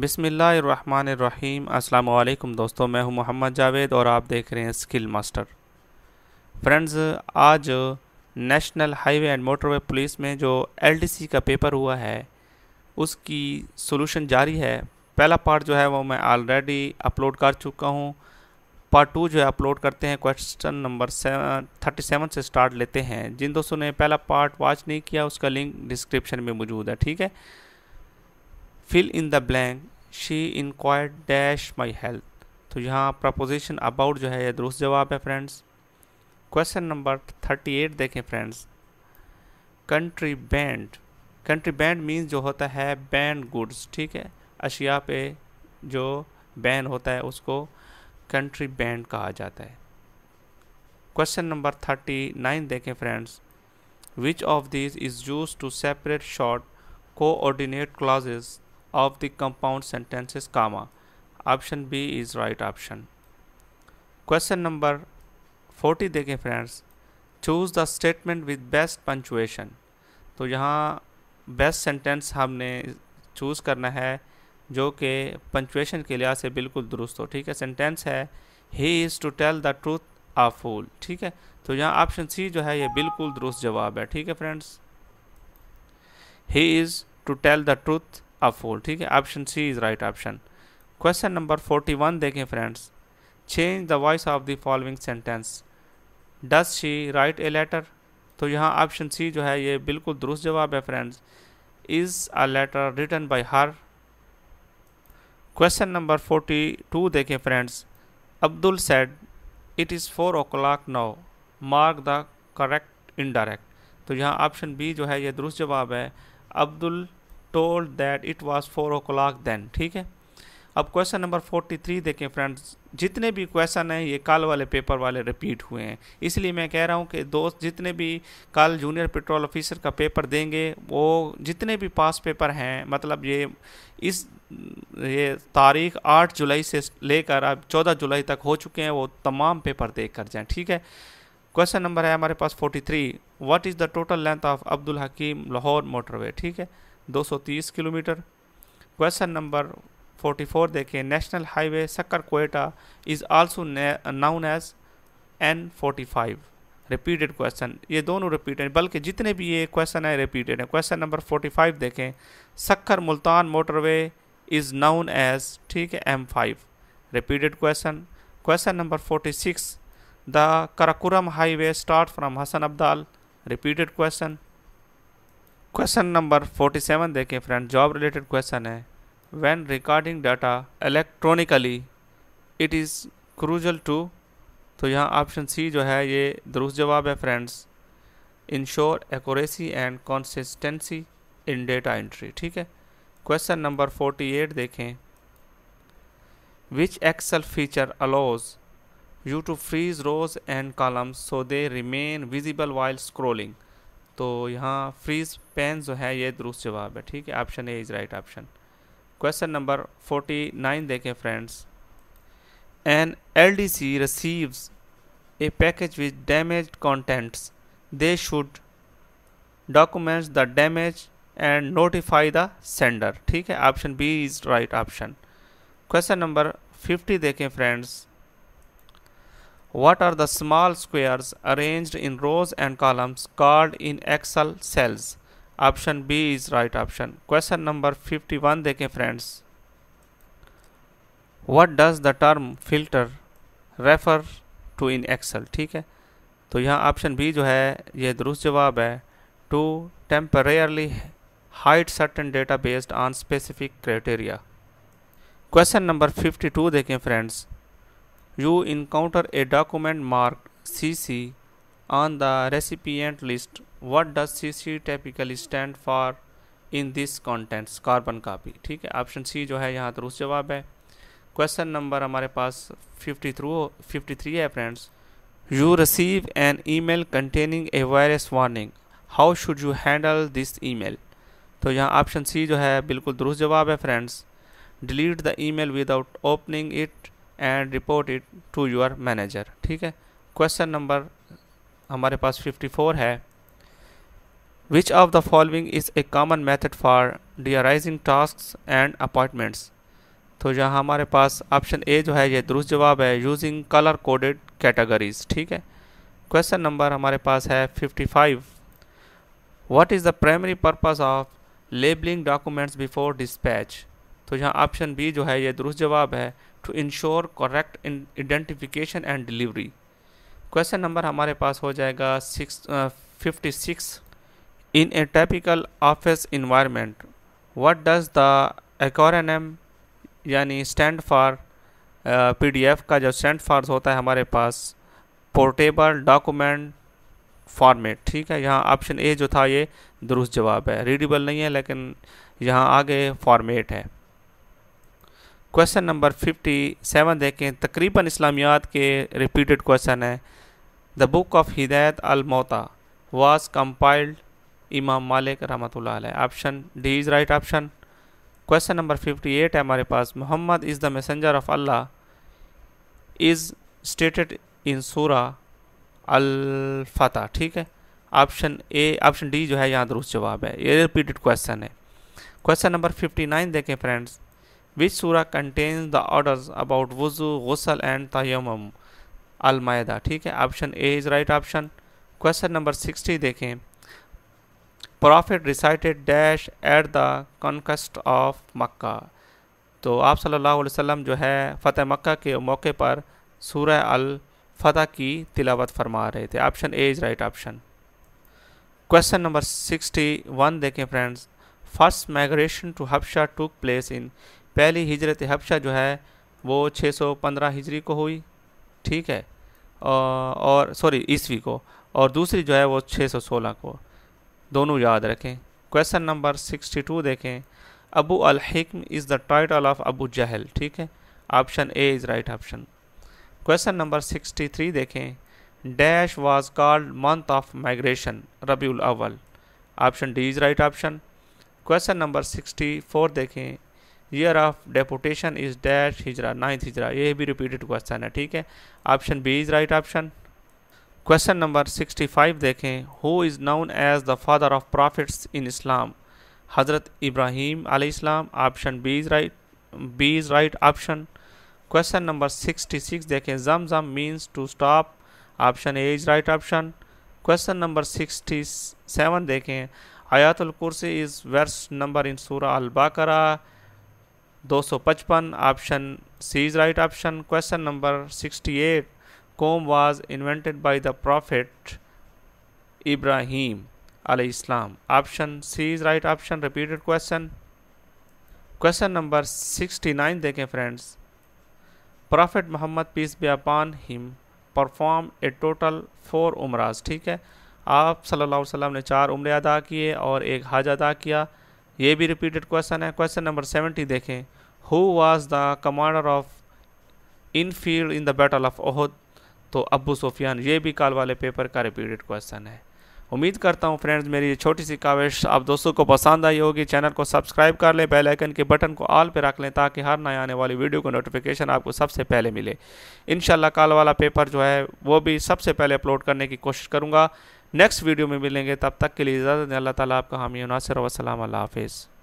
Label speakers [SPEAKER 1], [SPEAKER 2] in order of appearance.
[SPEAKER 1] बिसमीम् अल्लाम दोस्तों मैं हूं मोहम्मद जावेद और आप देख रहे हैं स्किल मास्टर फ्रेंड्स आज national highway and motorway police में जो एलडीसी का पेपर हुआ है उसकी सॉल्यूशन जारी है पहला पार्ट जो है वो मैं ऑलरेडी अपलोड कर चुका हूं पार्ट टू जो है अपलोड करते हैं क्वेश्चन नंबर थर्टी सेवन से स्टार्ट लेते हैं जिन दोस्तों ने पहला पार्ट वॉच नहीं किया उसका लिंक डिस्क्रिप्शन में मौजूद है ठीक है fill in the blank she inquire dash my health तो यहाँ प्रपोजिशन अबाउट जो है यह दुरुस्त जवाब है friends question number thirty eight देखें friends country band country band means जो होता है बैंड गुड्स ठीक है अशिया पे जो बैन होता है उसको कंट्री बैंड कहा जाता है क्वेश्चन नंबर थर्टी नाइन देखें friends which of this is use to separate short coordinate clauses of the compound sentences comma option b is right option question number 40 देखें friends choose the statement with best punctuation तो यहाँ best sentence हमने choose करना है जो कि punctuation के लिहाज से बिल्कुल दुरुस्त हो ठीक है सेंटेंस है he is to tell the truth a fool ठीक है तो यहाँ ऑप्शन सी जो है ये बिल्कुल दुरुस्त जवाब है ठीक है friends he is to tell the truth a fool ठीक है option C is right option question number forty one देखें friends change the voice of the following sentence does she write a letter तो यहाँ option C जो है ये बिल्कुल दुरुस्त जवाब है friends is a letter written by her question number forty two देखें friends Abdul said it is four o'clock now mark the correct indirect तो यहाँ ऑप्शन बी जो है ये दुरुस्त जवाब है Abdul told that it was four o'clock then ठीक है अब क्वेश्चन नंबर फोर्टी थ्री देखें फ्रेंड्स जितने भी क्वेश्चन हैं ये कल वाले पेपर वाले रिपीट हुए हैं इसलिए मैं कह रहा हूँ कि दोस्त जितने भी कल जूनियर पेट्रोल ऑफिसर का पेपर देंगे वो जितने भी पास पेपर हैं मतलब ये इस ये तारीख 8 जुलाई से लेकर अब 14 जुलाई तक हो चुके हैं वो तमाम पेपर देख कर जाएँ ठीक है क्वेश्चन नंबर है हमारे पास three what is the total length of Abdul Hakim Lahore motorway ठीक है 230 किलोमीटर क्वेश्चन नंबर 44 देखें national highway Sukkur Quetta is also known as N forty five repeated question ये दोनों रिपीटेड बल्कि जितने भी ये क्वेश्चन है रिपीटेड हैं क्वेश्चन नंबर फोर्टी फाइव देखें Sukkur Multan motorway is known as ठीक है M five repeated question question number forty six the Karakoram highway start from Hasan Abdal repeated question question number 47 देखें फ्रेंड जॉब रिलेटेड क्वेश्चन है when recording data electronically it is crucial to तो यहाँ option C जो है ये दुरुस्त जवाब है friends ensure accuracy and consistency in data entry ठीक है क्वेश्चन नंबर 48 देखें which Excel feature allows you to freeze rows and column so they remain visible while scrolling तो यहाँ फ्रीज पेन जो है ये दुरुस्त जवाब है ठीक है option A is right option question number forty nine देखें friends an L D C receives a package with damage contents they should documents the damage and notify the sender ठीक है option B is right option question number fifty देखें friends What are the small squares arranged in rows and columns called in Excel cells? Option B is right option. Question number 51 देखें friends. What does the term filter refer to in Excel? ठीक है तो यहाँ option B जो है ये दुरुस्त जवाब है to temporarily hide certain data based on specific criteria question number 52 देखें friends you encounter a document marked CC on the recipient list. What does CC typically stand for in this contents? Carbon copy. ठीक है option सी जो है यहाँ दुरुस्त तो जवाब है क्वेश्चन नंबर हमारे पास फिफ्टी थ्रू फिफ्टी थ्री है friends you receive an email containing a virus warning how should you handle this email तो यहाँ ऑप्शन सी जो है बिल्कुल दुरुस्त जवाब है friends delete the email without opening it and report it to your manager ठीक है क्वेश्चन नंबर हमारे पास 54 है which of the following is a common method for diarising task and appointments तो यहाँ हमारे पास ऑप्शन ए जो है ये दुरुस्त जवाब है यूजिंग कलर कोडेड कैटेगरीज ठीक है क्वेश्चन नंबर हमारे पास है 55 what is the primary purpose of labelling documents before dispatch तो यहाँ ऑप्शन बी जो है ये दुरुस्त जवाब है to ensure correct identification and delivery question number हमारे पास हो जाएगा six fifty six in a typical office environment what does the acronym यानी स्टैंड फॉर पीडीएफ का जो स्टैंड फॉर होता है हमारे पास पोर्टेबल डॉक्यूमेंट फॉर्मेट ठीक है यहाँ ऑप्शन ए जो था ये दुरुस्त जवाब है रीडेबल नहीं है लेकिन यहाँ आगे फॉर्मेट है क्वेश्चन नंबर फिफ्टी सेवन देखें तकरीबन इस्लामियात के रिपीटेड क्वेश्चन है द बुक ऑफ हिदायत अलमोता वाज कंपाइल्ड इमाम मालिक रहमत option D is right option question number fifty eight है हमारे पास Muhammad is the messenger of Allah is stated in surah अलफता ठीक है ऑप्शन ए ऑप्शन डी जो है यहाँ दुरुस्त जवाब है ये रिपीटेड क्वेश्चन है क्वेश्चन नंबर फिफ्टी नाइन देखें friends Which surah contains the orders about wuzu, ghusl and tayammum? al ठीक है option A is right option question number 60 देखें prophet recited dash at the conquest of Mecca तो आप सल्लल्लाहु अलैहि वसल्लम जो है फ़तेह मक्का के मौके पर सूरह अल फ़तह की तिलावत फरमा रहे थे option A is right option question number sixty one देखें फ्रेंड्स फर्स्ट माइग्रेशन टू हफ्शा टुक प्लेस इन पहली हिजरत हबशा जो है वो 615 हिजरी को हुई ठीक है और सॉरी ईस्वी को और दूसरी जो है वो 616 को दोनों याद रखें क्वेश्चन नंबर 62 देखें Abu Alhakam is the title of Abu Jahl ठीक है option A is right option question number 63 देखें dash was called month of migration Rabi Awwal option D is right option question number 64 देखें year of deputation is dash Hijra ninth Hijra ये भी repeated question है ठीक है option B is right option question number 65 देखें who is known as the father of prophets in Islam हज़रत Ibrahim अलैहिस्सलाम option B is right B is right option question number 66 देखें Zamzam means to stop option A is right option question number 67 देखें आयातुल कुर्सी is verse number in सूरा अल बकरा 255 option C is right option question number 68 comb was invented by the prophet Ibrahim alayhi Islam option C is right option repeated question question number 69 देखें friends prophet Muhammad peace be upon him performed a total four umras ठीक है आप सल्लल्लाहु अलैहि वसल्लम ने चार उम्र अदा किए और एक हज अदा किया ये भी रिपीटेड क्वेश्चन है क्वेश्चन नंबर सेवेंटी देखें who was the commander of in field in the battle of Uhud तो अबू सुफियान ये भी काल वाले पेपर का रिपीटेड क्वेश्चन है उम्मीद करता हूँ फ्रेंड्स मेरी ये छोटी सी काविश आप दोस्तों को पसंद आई होगी चैनल को सब्सक्राइब कर लें बेल आइकन के बटन को ऑल पे रख लें ताकि हर नए आने वाली वीडियो को नोटिफिकेशन आपको सबसे पहले मिले इन काल वाला पेपर जो है वो भी सबसे पहले अपलोड करने की कोशिश करूँगा नेक्स्ट वीडियो में मिलेंगे तब तक के लिए इजाज़त अल्लाह ताला आपका हामी नासिर वसलम अल्लाह हाफिज़